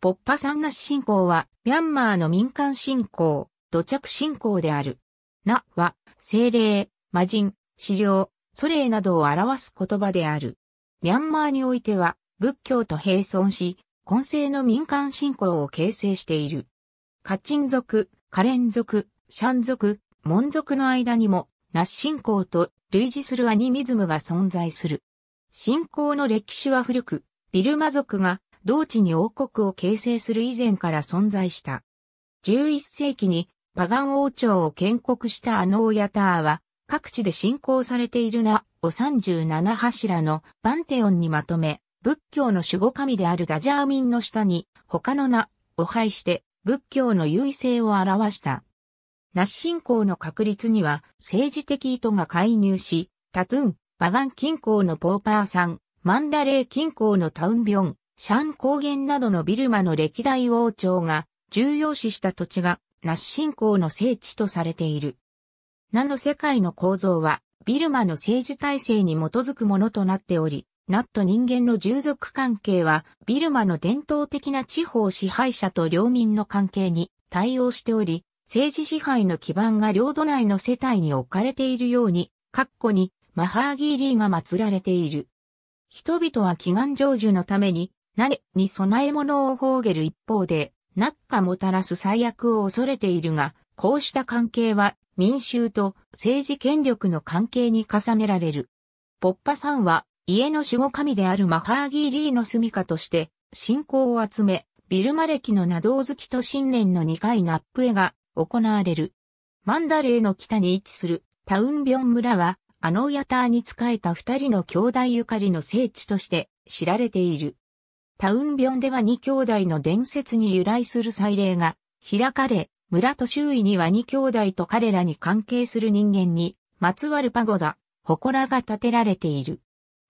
ポッパ山那信仰は、ミャンマーの民間信仰、土着信仰である。なは、精霊、魔人、資料、祖霊などを表す言葉である。ミャンマーにおいては、仏教と並存し、根性の民間信仰を形成している。カチン族、カレン族、シャン族、モン族の間にも、ナッ信仰と類似するアニミズムが存在する。信仰の歴史は古く、ビルマ族が同地に王国を形成する以前から存在した。11世紀にパガン王朝を建国したアノーヤターは、各地で信仰されている名を37柱のパンテオンにまとめ、仏教の守護神であるダジャーミンの下に他の名を配して仏教の優位性を表した。ナシ信仰の確立には政治的意図が介入し、タトゥン、バガン近郊のポーパーさん、マンダレー近郊のタウンビョン、シャン高原などのビルマの歴代王朝が重要視した土地がナッシン仰の聖地とされている。ナの世界の構造はビルマの政治体制に基づくものとなっており、ナッと人間の従属関係はビルマの伝統的な地方支配者と領民の関係に対応しており、政治支配の基盤が領土内の世帯に置かれているように、括弧にマハーギーリーが祀られている。人々は祈願成就のためになに備え物を放げる一方で、なっかもたらす最悪を恐れているが、こうした関係は民衆と政治権力の関係に重ねられる。ポッパさんは家の守護神であるマハーギーリーの住処として信仰を集め、ビルマ歴のなど好きと新年の2回ナップ絵が行われる。マンダレーの北に位置するタウンビョン村は、あのヤターに仕えた二人の兄弟ゆかりの聖地として知られている。タウンビョンでは二兄弟の伝説に由来する祭礼が開かれ、村と周囲には二兄弟と彼らに関係する人間に、まつわるパゴダ、祠が建てられている。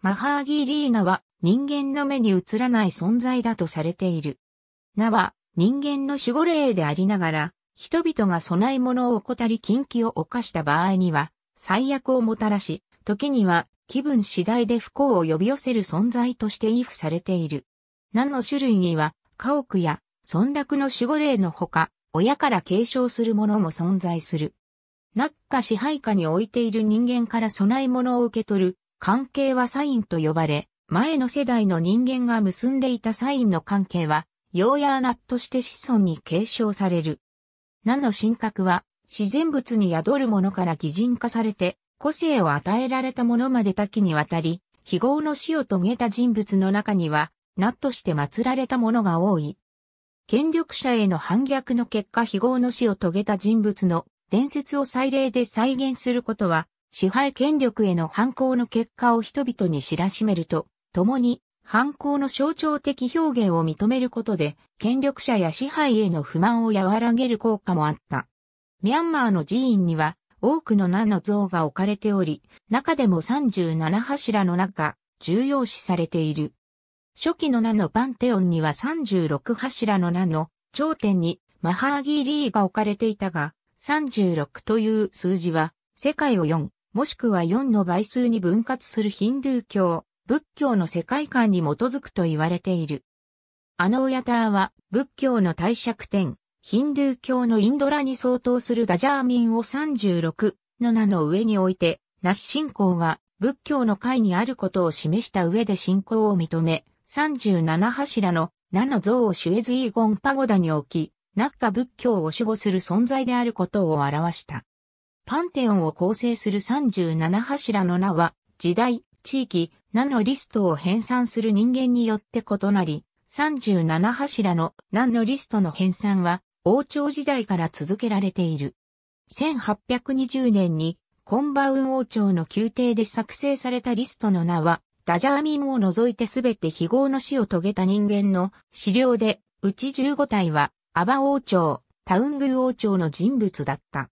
マハーギーリーナは人間の目に映らない存在だとされている。名は人間の守護霊でありながら、人々が備え物を怠り禁忌を犯した場合には、最悪をもたらし、時には気分次第で不幸を呼び寄せる存在として癒布されている。何の種類には、家屋や村落の守護霊のほか、親から継承するものも存在する。何か支配下に置いている人間から備え物を受け取る、関係はサインと呼ばれ、前の世代の人間が結んでいたサインの関係は、ようやっとして子孫に継承される。何の神格は、自然物に宿るものから擬人化されて、個性を与えられたものまで多岐にわたり、非業の死を遂げた人物の中には、なとして祀られたものが多い。権力者への反逆の結果非業の死を遂げた人物の伝説を祭礼で再現することは、支配権力への反抗の結果を人々に知らしめると、共に反抗の象徴的表現を認めることで、権力者や支配への不満を和らげる効果もあった。ミャンマーの寺院には、多くの名の像が置かれており、中でも37柱の中、重要視されている。初期の名のパンテオンには36柱の名の頂点にマハーギーリーが置かれていたが、36という数字は世界を4、もしくは4の倍数に分割するヒンドゥー教、仏教の世界観に基づくと言われている。アノーヤターは仏教の大釈天、ヒンドゥー教のインドラに相当するダジャーミンを36の名の上に置いて、ナシ信仰が仏教の会にあることを示した上で信仰を認め、37柱の名の像をシュエズイーゴンパゴダに置き、ナッカ仏教を守護する存在であることを表した。パンテオンを構成する37柱の名は、時代、地域、名のリストを編纂する人間によって異なり、37柱の名のリストの編纂は、王朝時代から続けられている。1820年に、コンバウン王朝の宮廷で作成されたリストの名は、ダジャーミンを除いてすべて非合の死を遂げた人間の資料で、うち15体は、アバ王朝、タウング王朝の人物だった。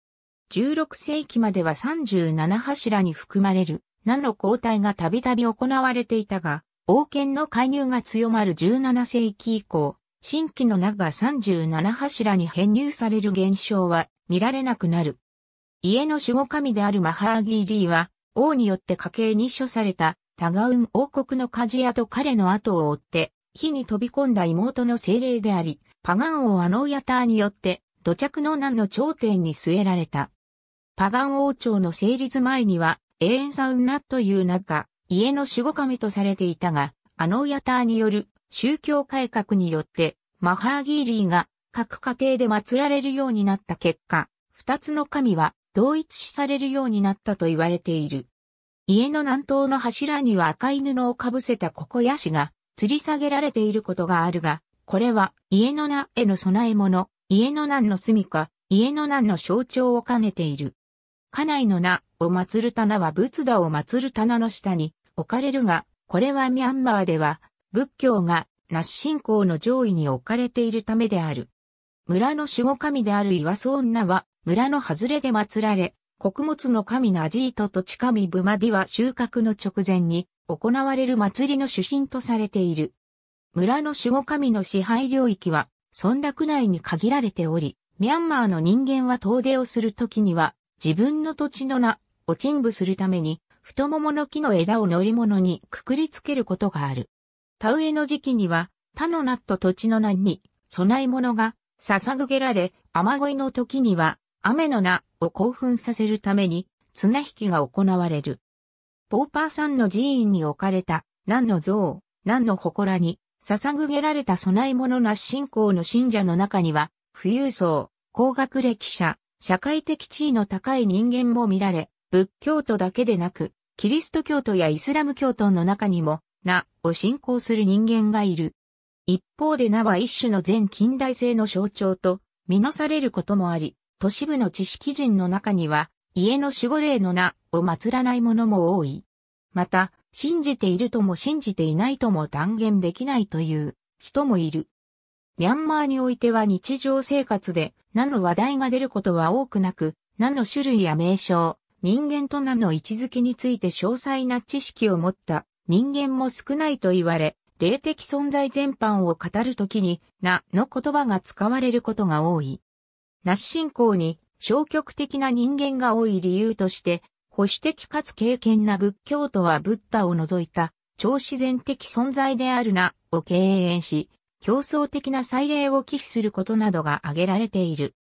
16世紀までは37柱に含まれる、何の交代がたびたび行われていたが、王権の介入が強まる17世紀以降、新規の名が37柱に編入される現象は見られなくなる。家の守護神であるマハーギーリーは、王によって家系に処されたタガウン王国の鍛冶屋と彼の後を追って、火に飛び込んだ妹の精霊であり、パガン王アノーヤターによって、土着の難の頂点に据えられた。パガン王朝の成立前には、永遠サウナという中、家の守護神とされていたが、アノーヤターによる宗教改革によって、マハーギーリーが各家庭で祀られるようになった結果、二つの神は同一視されるようになったと言われている。家の南東の柱には赤い布をかぶせたここヤシが吊り下げられていることがあるが、これは家の南への供え物、家の南の住か、家の南の象徴を兼ねている。家内の名を祀る棚は仏陀を祀る棚の下に置かれるが、これはミャンマーでは仏教が那須信仰の上位に置かれているためである。村の守護神である岩祖女は村の外れで祀られ、穀物の神のアジートと地身ブマディは収穫の直前に行われる祭りの主神とされている。村の守護神の支配領域は村落内に限られており、ミャンマーの人間は遠出をするときには自分の土地の名を陳部するために太ももの木の枝を乗り物にくくりつけることがある。田植えの時期には他の名と土地の名に備え物が捧げられ、雨乞いの時には雨の名を興奮させるために綱引きが行われる。ポーパーさんの寺院に置かれた、何の像、何の祠に、捧げられた供え物な信仰の信者の中には、富裕層、高学歴者、社会的地位の高い人間も見られ、仏教徒だけでなく、キリスト教徒やイスラム教徒の中にも、なを信仰する人間がいる。一方で名は一種の全近代性の象徴と、見なされることもあり、都市部の知識人の中には、家の守護霊の名を祀らない者も多い。また、信じているとも信じていないとも断言できないという人もいる。ミャンマーにおいては日常生活で名の話題が出ることは多くなく、名の種類や名称、人間と名の位置づけについて詳細な知識を持った人間も少ないと言われ、霊的存在全般を語るときに、名の言葉が使われることが多い。ナッシンに消極的な人間が多い理由として、保守的かつ敬虔な仏教徒はブッダを除いた超自然的存在であるなを敬遠し、競争的な祭礼を寄付することなどが挙げられている。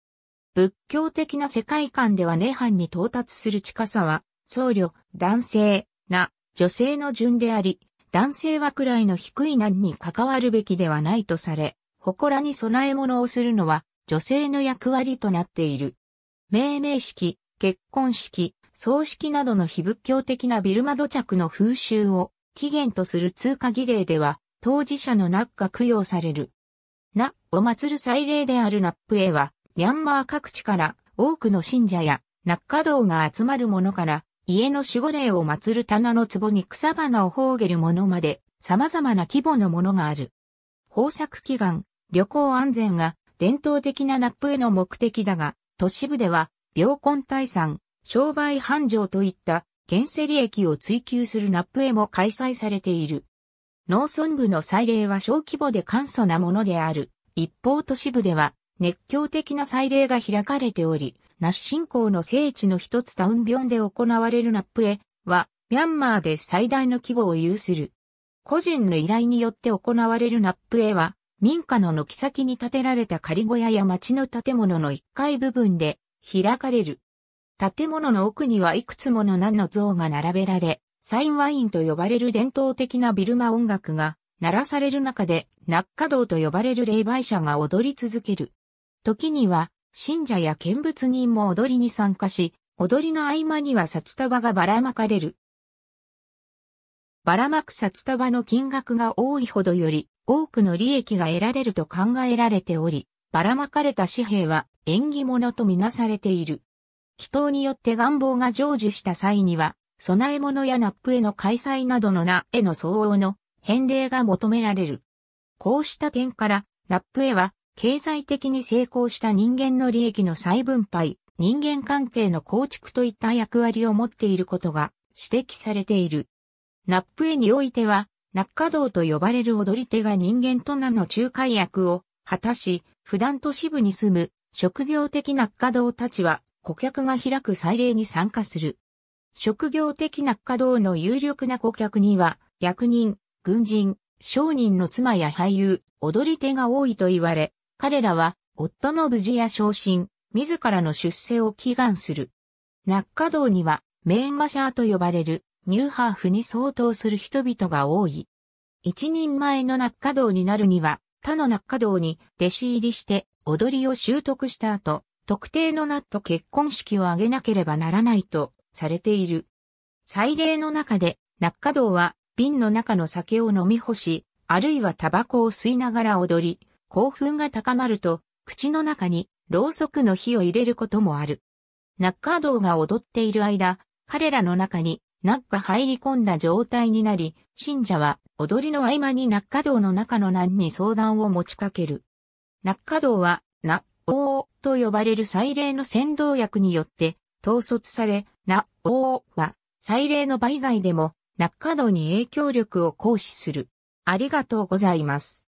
仏教的な世界観では涅槃に到達する近さは、僧侶、男性、な、女性の順であり、男性はくらいの低い難に関わるべきではないとされ、祠に備え物をするのは、女性の役割となっている。命名式、結婚式、葬式などの非仏教的なビルマ土着の風習を起源とする通過儀礼では、当事者のナッが供養される。ナッを祀る祭礼であるナップへは、ミャンマー各地から多くの信者やナッカ道が集まるものから、家の守護霊を祀る棚の壺に草花を放げるものまで、様々な規模のものがある。豊作祈願、旅行安全が伝統的なナップへの目的だが、都市部では、病根退散、商売繁盛といった、現世利益を追求するナップへも開催されている。農村部の祭礼は小規模で簡素なものである。一方都市部では、熱狂的な祭礼が開かれており、ナッ信仰の聖地の一つタウンビョンで行われるナップへは、ミャンマーで最大の規模を有する。個人の依頼によって行われるナップへは、民家の軒先に建てられた仮小屋や町の建物の1階部分で開かれる。建物の奥にはいくつもの何の像が並べられ、サインワインと呼ばれる伝統的なビルマ音楽が鳴らされる中で、ナッカ道と呼ばれる霊媒者が踊り続ける。時には、信者や見物人も踊りに参加し、踊りの合間には札束がばらまかれる。ばらまく札束の金額が多いほどより、多くの利益が得られると考えられており、ばらまかれた紙幣は縁起物とみなされている。祈祷によって願望が成就した際には、備え物やナップへの開催などの名への相応の返礼が求められる。こうした点から、ナップへは、経済的に成功した人間の利益の再分配、人間関係の構築といった役割を持っていることが指摘されている。ナップへにおいては、カ道と呼ばれる踊り手が人間と名の仲介役を果たし、普段都市部に住む職業的カ道たちは顧客が開く祭礼に参加する。職業的カ道の有力な顧客には、役人、軍人、商人の妻や俳優、踊り手が多いと言われ、彼らは夫の無事や昇進、自らの出世を祈願する。カ道には、メーンマシャーと呼ばれるニューハーフに相当する人々が多い。一人前の中華道になるには、他の中華道に弟子入りして踊りを習得した後、特定のナット結婚式を挙げなければならないとされている。祭礼の中で、ナッカ道は瓶の中の酒を飲み干し、あるいはタバコを吸いながら踊り、興奮が高まると、口の中にろうそくの火を入れることもある。ナッカ道が踊っている間、彼らの中にッカ入り込んだ状態になり、信者は踊りの合間にッカ道の中の難に相談を持ちかける。ッカ道は、な、おーと呼ばれる祭礼の先導役によって、統率され、な、おーは、祭礼の場以外でも、ッカ道に影響力を行使する。ありがとうございます。